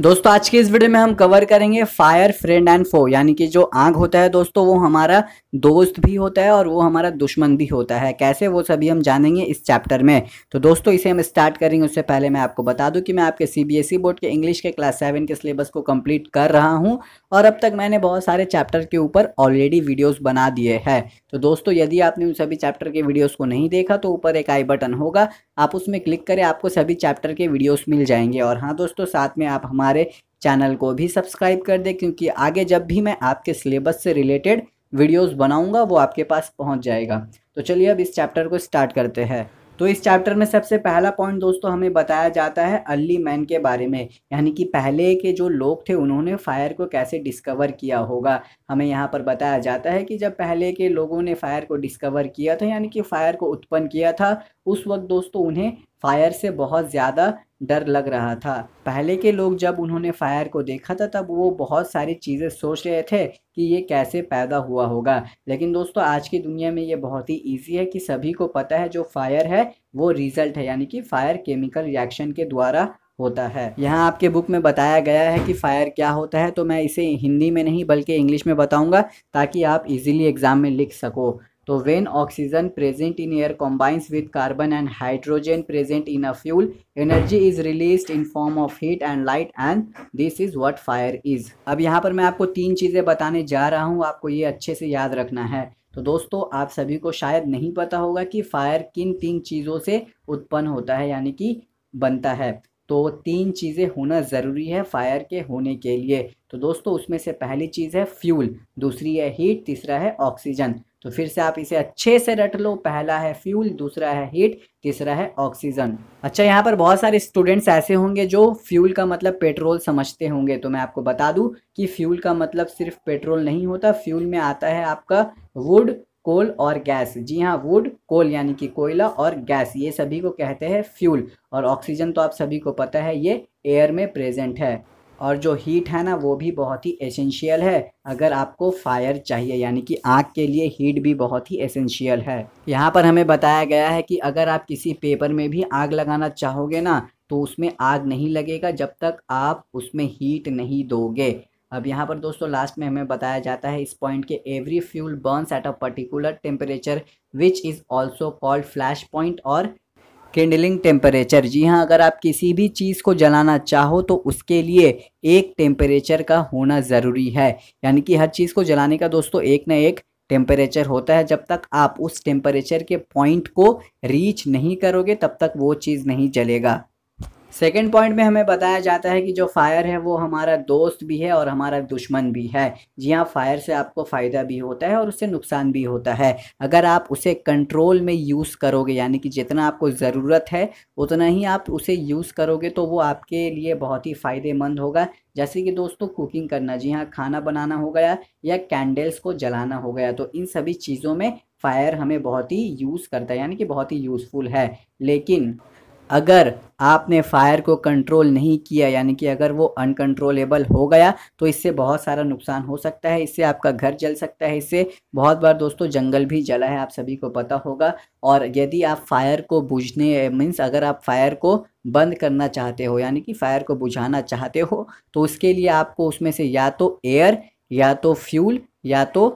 दोस्तों आज के इस वीडियो में हम कवर करेंगे फायर फ्रेंड एंड फो यानी कि जो आग होता है दोस्तों वो हमारा दोस्त भी होता है और वो हमारा दुश्मन भी होता है कैसे वो सभी हम जानेंगे इस चैप्टर में तो दोस्तों इसे हम स्टार्ट करेंगे उससे पहले मैं आपको बता दूं कि मैं आपके सीबीएसई बोर्ड e के इंग्लिश के क्लास सेवन के सिलेबस को कम्प्लीट कर रहा हूँ और अब तक मैंने बहुत सारे चैप्टर के ऊपर ऑलरेडी वीडियोज़ बना दिए हैं तो दोस्तों यदि आपने उन सभी चैप्टर के वीडियोस को नहीं देखा तो ऊपर एक आई बटन होगा आप उसमें क्लिक करें आपको सभी चैप्टर के वीडियोस मिल जाएंगे और हाँ दोस्तों साथ में आप हमारे चैनल को भी सब्सक्राइब कर दें क्योंकि आगे जब भी मैं आपके सिलेबस से रिलेटेड वीडियोज़ बनाऊँगा वो आपके पास पहुँच जाएगा तो चलिए अब इस चैप्टर को स्टार्ट करते हैं तो इस चैप्टर में सबसे पहला पॉइंट दोस्तों हमें बताया जाता है अर्ली मैन के बारे में यानी कि पहले के जो लोग थे उन्होंने फायर को कैसे डिस्कवर किया होगा हमें यहाँ पर बताया जाता है कि जब पहले के लोगों ने फायर को डिस्कवर किया था यानी कि फायर को उत्पन्न किया था उस वक्त दोस्तों उन्हें फायर से बहुत ज़्यादा डर लग रहा था पहले के लोग जब उन्होंने फायर को देखा था तब वो बहुत सारी चीज़ें सोच रहे थे कि ये कैसे पैदा हुआ होगा लेकिन दोस्तों आज की दुनिया में ये बहुत ही इजी है कि सभी को पता है जो फायर है वो रिजल्ट है यानी कि फायर केमिकल रिएक्शन के द्वारा होता है यहाँ आपके बुक में बताया गया है कि फायर क्या होता है तो मैं इसे हिंदी में नहीं बल्कि इंग्लिश में बताऊँगा ताकि आप इजीली एग्ज़ाम में लिख सको तो when oxygen present in air combines with carbon and hydrogen present in a fuel energy is release in form of heat and light and this is what fire is अब यहाँ पर मैं आपको तीन चीज़ें बताने जा रहा हूँ आपको ये अच्छे से याद रखना है तो दोस्तों आप सभी को शायद नहीं पता होगा कि फायर किन तीन चीज़ों से उत्पन्न होता है यानी कि बनता है तो तीन चीज़ें होना ज़रूरी है फायर के होने के लिए तो दोस्तों उसमें से पहली चीज़ है फ्यूल दूसरी है हीट तीसरा है ऑक्सीजन तो फिर से आप इसे अच्छे से रट लो पहला है फ्यूल दूसरा है हीट तीसरा है ऑक्सीजन अच्छा यहाँ पर बहुत सारे स्टूडेंट्स ऐसे होंगे जो फ्यूल का मतलब पेट्रोल समझते होंगे तो मैं आपको बता दूं कि फ्यूल का मतलब सिर्फ पेट्रोल नहीं होता फ्यूल में आता है आपका वुड कोल और गैस जी हाँ वुड कोल यानी कि कोयला और गैस ये सभी को कहते हैं फ्यूल और ऑक्सीजन तो आप सभी को पता है ये एयर में प्रेजेंट है और जो हीट है ना वो भी बहुत ही एसेंशियल है अगर आपको फायर चाहिए यानी कि आग के लिए हीट भी बहुत ही एसेंशियल है यहाँ पर हमें बताया गया है कि अगर आप किसी पेपर में भी आग लगाना चाहोगे ना तो उसमें आग नहीं लगेगा जब तक आप उसमें हीट नहीं दोगे अब यहाँ पर दोस्तों लास्ट में हमें बताया जाता है इस पॉइंट के every fuel burns at a particular temperature which is also called flash point और किंडलिंग टेम्परेचर जी हाँ अगर आप किसी भी चीज़ को जलाना चाहो तो उसके लिए एक टेम्परेचर का होना ज़रूरी है यानी कि हर चीज़ को जलाने का दोस्तों एक ना एक टेम्परेचर होता है जब तक आप उस टेम्परेचर के पॉइंट को रीच नहीं करोगे तब तक वो चीज़ नहीं जलेगा सेकेंड पॉइंट में हमें बताया जाता है कि जो फायर है वो हमारा दोस्त भी है और हमारा दुश्मन भी है जी हाँ फायर से आपको फ़ायदा भी होता है और उससे नुकसान भी होता है अगर आप उसे कंट्रोल में यूज़ करोगे यानी कि जितना आपको ज़रूरत है उतना ही आप उसे यूज़ करोगे तो वो आपके लिए बहुत ही फ़ायदेमंद होगा जैसे कि दोस्तों कुकिंग करना जी हाँ खाना बनाना हो गया या कैंडल्स को जलाना हो गया तो इन सभी चीज़ों में फायर हमें बहुत ही यूज़ करता है यानी कि बहुत ही यूज़फुल है लेकिन अगर आपने फायर को कंट्रोल नहीं किया यानी कि अगर वो अनकंट्रोलेबल हो गया तो इससे बहुत सारा नुकसान हो सकता है इससे आपका घर जल सकता है इससे बहुत बार दोस्तों जंगल भी जला है आप सभी को पता होगा और यदि आप फायर को बुझने मीन्स अगर आप फायर को बंद करना चाहते हो यानी कि फायर को बुझाना चाहते हो तो उसके लिए आपको उसमें से या तो एयर या तो फ्यूल या तो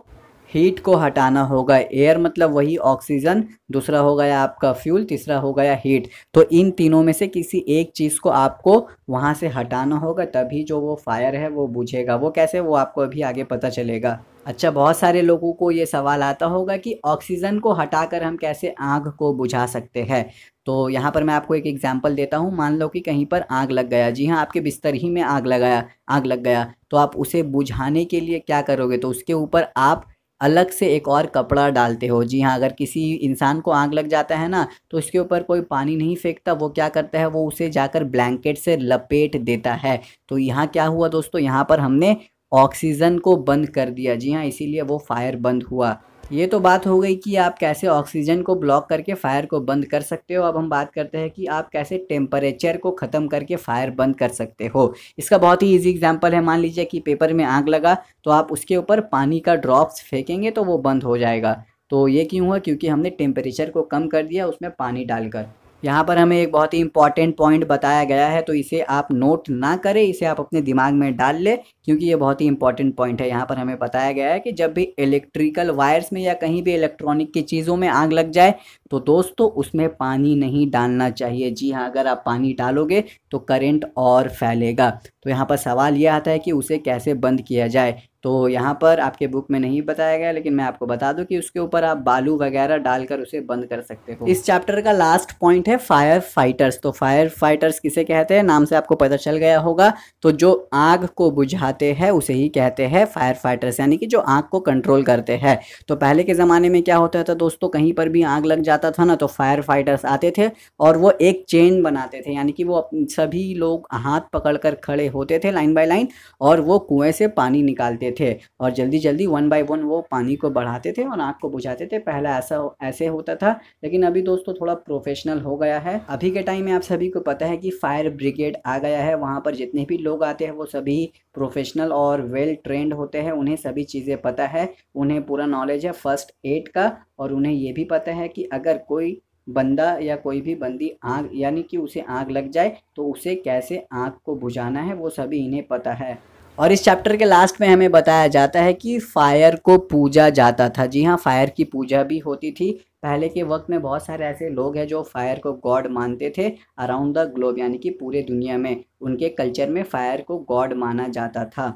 हीट को हटाना होगा एयर मतलब वही ऑक्सीजन दूसरा हो गया आपका फ्यूल तीसरा हो गया हीट तो इन तीनों में से किसी एक चीज़ को आपको वहाँ से हटाना होगा तभी जो वो फायर है वो बुझेगा वो कैसे वो आपको अभी आगे पता चलेगा अच्छा बहुत सारे लोगों को ये सवाल आता होगा कि ऑक्सीजन को हटाकर हम कैसे आग को बुझा सकते हैं तो यहाँ पर मैं आपको एक एग्जाम्पल देता हूँ मान लो कि कहीं पर आग लग गया जी हाँ आपके बिस्तर ही में आग लगाया आग लग गया तो आप उसे बुझाने के लिए क्या करोगे तो उसके ऊपर आप अलग से एक और कपड़ा डालते हो जी हाँ अगर किसी इंसान को आग लग जाता है ना तो उसके ऊपर कोई पानी नहीं फेंकता वो क्या करता है वो उसे जाकर ब्लैंकेट से लपेट देता है तो यहाँ क्या हुआ दोस्तों यहाँ पर हमने ऑक्सीजन को बंद कर दिया जी हाँ इसीलिए वो फायर बंद हुआ ये तो बात हो गई कि आप कैसे ऑक्सीजन को ब्लॉक करके फायर को बंद कर सकते हो अब हम बात करते हैं कि आप कैसे टेम्परेचर को ख़त्म करके फायर बंद कर सकते हो इसका बहुत ही इजी एग्जांपल है मान लीजिए कि पेपर में आग लगा तो आप उसके ऊपर पानी का ड्रॉप्स फेंकेंगे तो वो बंद हो जाएगा तो ये क्यों हुआ क्योंकि हमने टेम्परेचर को कम कर दिया उसमें पानी डालकर यहाँ पर हमें एक बहुत ही इंपॉर्टेंट पॉइंट बताया गया है तो इसे आप नोट ना करें इसे आप अपने दिमाग में डाल ले क्योंकि ये बहुत ही इंपॉर्टेंट पॉइंट है यहाँ पर हमें बताया गया है कि जब भी इलेक्ट्रिकल वायर्स में या कहीं भी इलेक्ट्रॉनिक की चीज़ों में आग लग जाए तो दोस्तों उसमें पानी नहीं डालना चाहिए जी हाँ अगर आप पानी डालोगे तो करंट और फैलेगा तो यहाँ पर सवाल यह आता है कि उसे कैसे बंद किया जाए तो यहाँ पर आपके बुक में नहीं बताया गया लेकिन मैं आपको बता दूं कि उसके ऊपर आप बालू वगैरह डालकर उसे बंद कर सकते हो इस चैप्टर का लास्ट पॉइंट है फायर फाइटर्स तो फायर फाइटर्स किसे कहते हैं नाम से आपको पता चल गया होगा तो जो आग को बुझाते हैं उसे ही कहते हैं फायर फाइटर्स यानी कि जो आग को कंट्रोल करते हैं तो पहले के ज़माने में क्या होता था दोस्तों कहीं पर भी आग लग जाता जाता था ना तो फायर फाइटर्स आते थे और वो एक चेन बनाते थे यानी कि वो सभी लोग हाथ पकड़कर खड़े होते थे लाइन बाय लाइन और वो कुएं से पानी निकालते थे और जल्दी जल्दी वन बाय वन वो पानी को बढ़ाते थे और आग को बुझाते थे पहला ऐसा ऐसे होता था लेकिन अभी दोस्तों थोड़ा प्रोफेशनल हो गया है अभी के टाइम में आप सभी को पता है कि फायर ब्रिगेड आ गया है वहाँ पर जितने भी लोग आते हैं वो सभी प्रोफेशनल और वेल ट्रेंड होते हैं उन्हें सभी चीज़ें पता है उन्हें पूरा नॉलेज है फर्स्ट एड का और उन्हें ये भी पता है कि अगर अगर कोई बंदा या कोई भी बंदी आग यानी कि उसे आग लग जाए तो उसे कैसे आग को बुझाना है वो सभी इन्हें पता है और इस चैप्टर के लास्ट में हमें बताया जाता है कि फायर को पूजा जाता था जी हाँ फायर की पूजा भी होती थी पहले के वक्त में बहुत सारे ऐसे लोग हैं जो फायर को गॉड मानते थे अराउंड द ग्लोब यानी कि पूरे दुनिया में उनके कल्चर में फायर को गॉड माना जाता था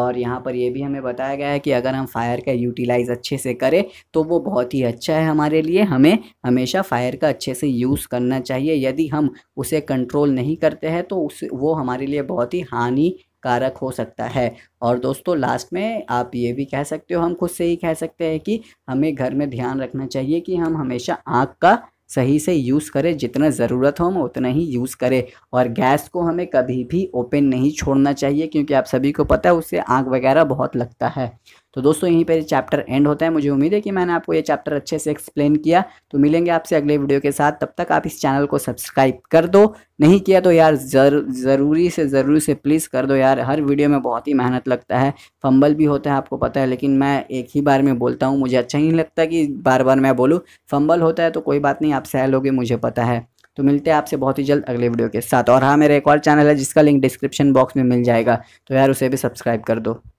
और यहाँ पर यह भी हमें बताया गया है कि अगर हम फायर का यूटिलाइज़ अच्छे से करें तो वो बहुत ही अच्छा है हमारे लिए हमें हमेशा फायर का अच्छे से यूज़ करना चाहिए यदि हम उसे कंट्रोल नहीं करते हैं तो उस वो हमारे लिए बहुत ही हानि कारक हो सकता है और दोस्तों लास्ट में आप ये भी कह सकते हो हम खुद से ही कह सकते हैं कि हमें घर में ध्यान रखना चाहिए कि हम हमेशा आँख का सही से यूज़ करें जितना ज़रूरत हो हम उतना ही यूज़ करें और गैस को हमें कभी भी ओपन नहीं छोड़ना चाहिए क्योंकि आप सभी को पता है उससे आग वगैरह बहुत लगता है तो दोस्तों यहीं पर चैप्टर एंड होता है मुझे उम्मीद है कि मैंने आपको ये चैप्टर अच्छे से एक्सप्लेन किया तो मिलेंगे आपसे अगले वीडियो के साथ तब तक आप इस चैनल को सब्सक्राइब कर दो नहीं किया तो यार जर, ज़रूरी से ज़रूरी से प्लीज़ कर दो यार हर वीडियो में बहुत ही मेहनत लगता है फंबल भी होता है आपको पता है लेकिन मैं एक ही बार में बोलता हूँ मुझे अच्छा ही नहीं लगता कि बार बार मैं बोलूँ फंबल होता है तो कोई बात नहीं आप सह लोगे मुझे पता है तो मिलते हैं आपसे बहुत ही जल्द अगले वीडियो के साथ और हाँ मेरा एक और चैनल है जिसका लिंक डिस्क्रिप्शन बॉक्स में मिल जाएगा तो यार उसे भी सब्सक्राइब कर दो